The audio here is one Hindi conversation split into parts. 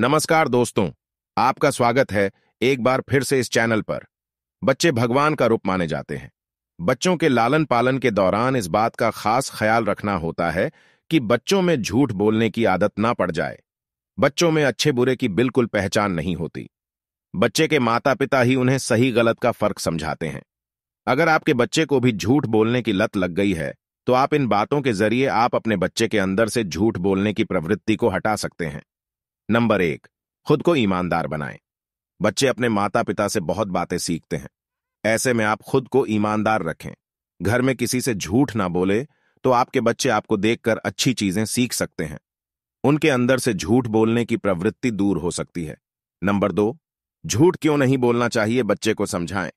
नमस्कार दोस्तों आपका स्वागत है एक बार फिर से इस चैनल पर बच्चे भगवान का रूप माने जाते हैं बच्चों के लालन पालन के दौरान इस बात का खास ख्याल रखना होता है कि बच्चों में झूठ बोलने की आदत ना पड़ जाए बच्चों में अच्छे बुरे की बिल्कुल पहचान नहीं होती बच्चे के माता पिता ही उन्हें सही गलत का फर्क समझाते हैं अगर आपके बच्चे को भी झूठ बोलने की लत लग गई है तो आप इन बातों के जरिए आप अपने बच्चे के अंदर से झूठ बोलने की प्रवृत्ति को हटा सकते हैं नंबर एक खुद को ईमानदार बनाएं बच्चे अपने माता पिता से बहुत बातें सीखते हैं ऐसे में आप खुद को ईमानदार रखें घर में किसी से झूठ ना बोले तो आपके बच्चे आपको देखकर अच्छी चीजें सीख सकते हैं उनके अंदर से झूठ बोलने की प्रवृत्ति दूर हो सकती है नंबर दो झूठ क्यों नहीं बोलना चाहिए बच्चे को समझाएं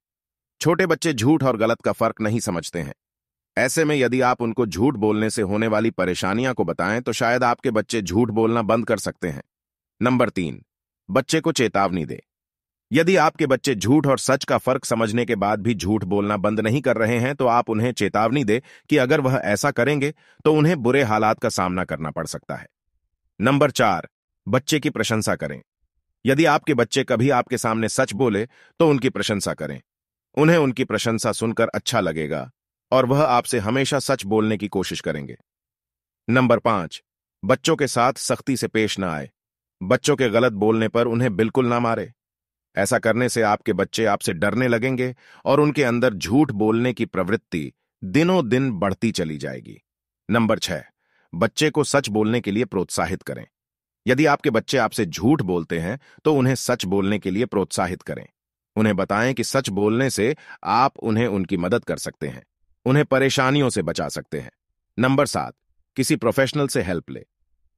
छोटे बच्चे झूठ और गलत का फर्क नहीं समझते हैं ऐसे में यदि आप उनको झूठ बोलने से होने वाली परेशानियां को बताएं तो शायद आपके बच्चे झूठ बोलना बंद कर सकते हैं नंबर तीन बच्चे को चेतावनी दे यदि आपके बच्चे झूठ और सच का फर्क समझने के बाद भी झूठ बोलना बंद नहीं कर रहे हैं तो आप उन्हें चेतावनी दे कि अगर वह ऐसा करेंगे तो उन्हें बुरे हालात का सामना करना पड़ सकता है नंबर चार बच्चे की प्रशंसा करें यदि आपके बच्चे कभी आपके सामने सच बोले तो उनकी प्रशंसा करें उन्हें उनकी प्रशंसा सुनकर अच्छा लगेगा और वह आपसे हमेशा सच बोलने की कोशिश करेंगे नंबर पांच बच्चों के साथ सख्ती से पेश न आए बच्चों के गलत बोलने पर उन्हें बिल्कुल ना मारे ऐसा करने से आपके बच्चे आपसे डरने लगेंगे और उनके अंदर झूठ बोलने की प्रवृत्ति दिनों दिन बढ़ती चली जाएगी नंबर छह बच्चे को सच बोलने के लिए प्रोत्साहित करें यदि आपके बच्चे आपसे झूठ बोलते हैं तो उन्हें सच बोलने के लिए प्रोत्साहित करें उन्हें बताएं कि सच बोलने से आप उन्हें उनकी मदद कर सकते हैं उन्हें परेशानियों से बचा सकते हैं नंबर सात किसी प्रोफेशनल से हेल्प ले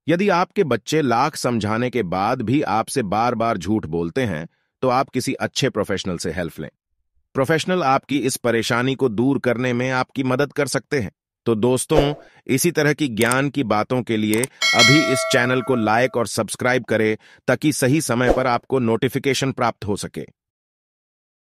यदि आपके बच्चे लाख समझाने के बाद भी आपसे बार बार झूठ बोलते हैं तो आप किसी अच्छे प्रोफेशनल से हेल्प लें प्रोफेशनल आपकी इस परेशानी को दूर करने में आपकी मदद कर सकते हैं तो दोस्तों इसी तरह की ज्ञान की बातों के लिए अभी इस चैनल को लाइक और सब्सक्राइब करें ताकि सही समय पर आपको नोटिफिकेशन प्राप्त हो सके